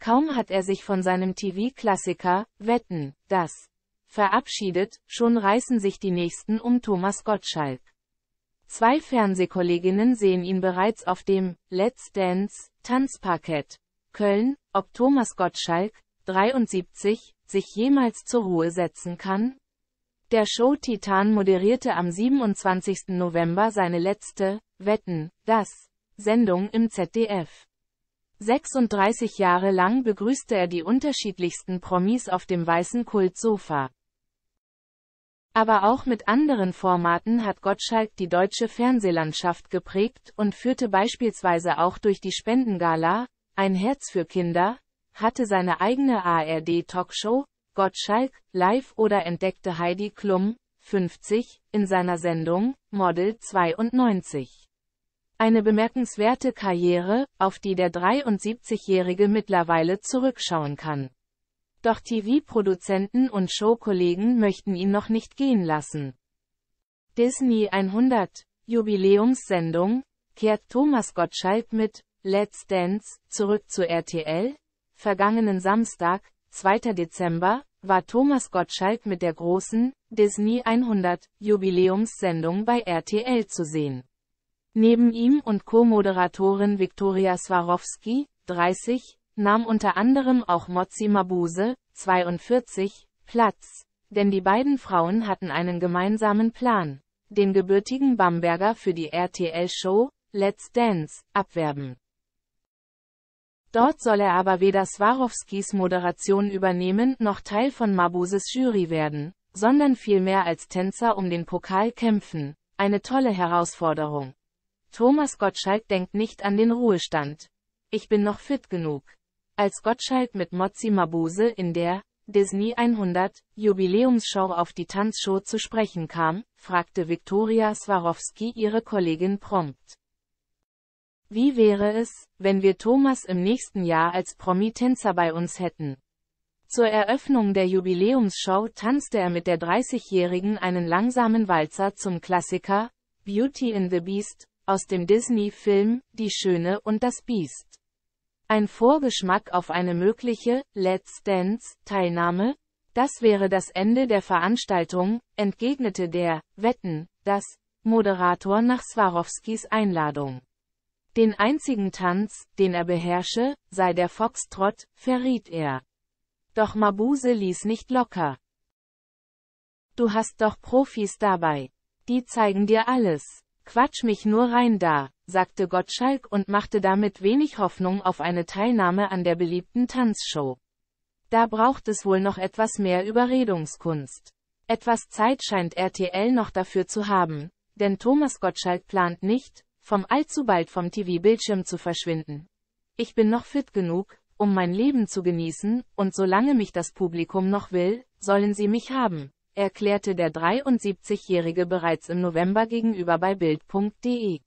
Kaum hat er sich von seinem TV-Klassiker, Wetten, das, verabschiedet, schon reißen sich die Nächsten um Thomas Gottschalk. Zwei Fernsehkolleginnen sehen ihn bereits auf dem Let's Dance Tanzparkett Köln, ob Thomas Gottschalk, 73, sich jemals zur Ruhe setzen kann? Der Show-Titan moderierte am 27. November seine letzte Wetten, das Sendung im ZDF. 36 Jahre lang begrüßte er die unterschiedlichsten Promis auf dem weißen Kultsofa. Aber auch mit anderen Formaten hat Gottschalk die deutsche Fernsehlandschaft geprägt und führte beispielsweise auch durch die Spendengala, Ein Herz für Kinder, hatte seine eigene ARD-Talkshow, Gottschalk, live oder entdeckte Heidi Klum, 50, in seiner Sendung, Model 92. Eine bemerkenswerte Karriere, auf die der 73-Jährige mittlerweile zurückschauen kann. Doch TV-Produzenten und Showkollegen möchten ihn noch nicht gehen lassen. Disney 100 Jubiläumssendung kehrt Thomas Gottschalk mit Let's Dance zurück zu RTL. Vergangenen Samstag, 2. Dezember, war Thomas Gottschalk mit der großen Disney 100 Jubiläumssendung bei RTL zu sehen. Neben ihm und Co-Moderatorin Viktoria Swarovski, 30, nahm unter anderem auch Mozzi Mabuse, 42, Platz, denn die beiden Frauen hatten einen gemeinsamen Plan, den gebürtigen Bamberger für die RTL-Show Let's Dance abwerben. Dort soll er aber weder Swarovskis Moderation übernehmen noch Teil von Mabuses Jury werden, sondern vielmehr als Tänzer um den Pokal kämpfen. Eine tolle Herausforderung. Thomas Gottschalk denkt nicht an den Ruhestand. Ich bin noch fit genug. Als Gottschalk mit Mozzi Mabuse in der Disney 100 Jubiläumsshow auf die Tanzshow zu sprechen kam, fragte Viktoria Swarovski ihre Kollegin prompt. Wie wäre es, wenn wir Thomas im nächsten Jahr als Promi-Tänzer bei uns hätten? Zur Eröffnung der Jubiläumsshow tanzte er mit der 30-Jährigen einen langsamen Walzer zum Klassiker Beauty in the Beast aus dem Disney-Film Die Schöne und das Biest. Ein Vorgeschmack auf eine mögliche Let's Dance-Teilnahme? Das wäre das Ende der Veranstaltung, entgegnete der Wetten, das Moderator nach Swarovskis Einladung. Den einzigen Tanz, den er beherrsche, sei der Foxtrott, verriet er. Doch Mabuse ließ nicht locker. Du hast doch Profis dabei. Die zeigen dir alles. Quatsch mich nur rein da, sagte Gottschalk und machte damit wenig Hoffnung auf eine Teilnahme an der beliebten Tanzshow. Da braucht es wohl noch etwas mehr Überredungskunst. Etwas Zeit scheint RTL noch dafür zu haben, denn Thomas Gottschalk plant nicht, vom allzu bald vom TV-Bildschirm zu verschwinden. Ich bin noch fit genug, um mein Leben zu genießen, und solange mich das Publikum noch will, sollen sie mich haben erklärte der 73-Jährige bereits im November gegenüber bei Bild.de.